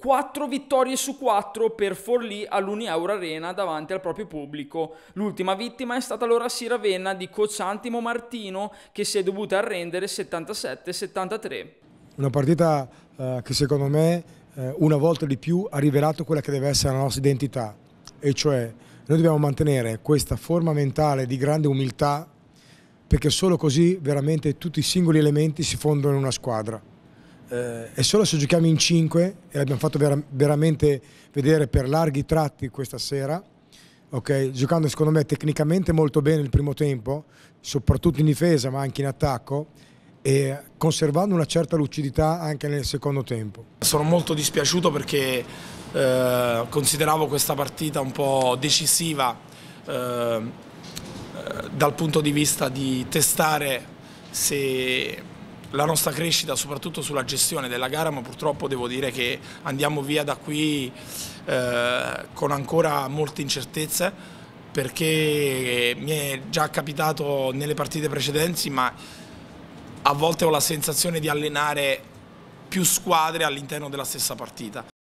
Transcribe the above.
4 vittorie su 4 per Forlì all'Uniaur Arena davanti al proprio pubblico. L'ultima vittima è stata allora Ravenna di coach Antimo Martino che si è dovuta arrendere 77-73. Una partita eh, che secondo me eh, una volta di più ha rivelato quella che deve essere la nostra identità e cioè noi dobbiamo mantenere questa forma mentale di grande umiltà perché solo così veramente tutti i singoli elementi si fondono in una squadra eh, e solo se giochiamo in 5 e l'abbiamo fatto vera veramente vedere per larghi tratti questa sera okay? giocando secondo me tecnicamente molto bene il primo tempo soprattutto in difesa ma anche in attacco e conservando una certa lucidità anche nel secondo tempo. Sono molto dispiaciuto perché eh, consideravo questa partita un po' decisiva eh, eh dal punto di vista di testare se la nostra crescita soprattutto sulla gestione della gara, ma purtroppo devo dire che andiamo via da qui eh, con ancora molte incertezze perché mi è già capitato nelle partite precedenti, ma a volte ho la sensazione di allenare più squadre all'interno della stessa partita.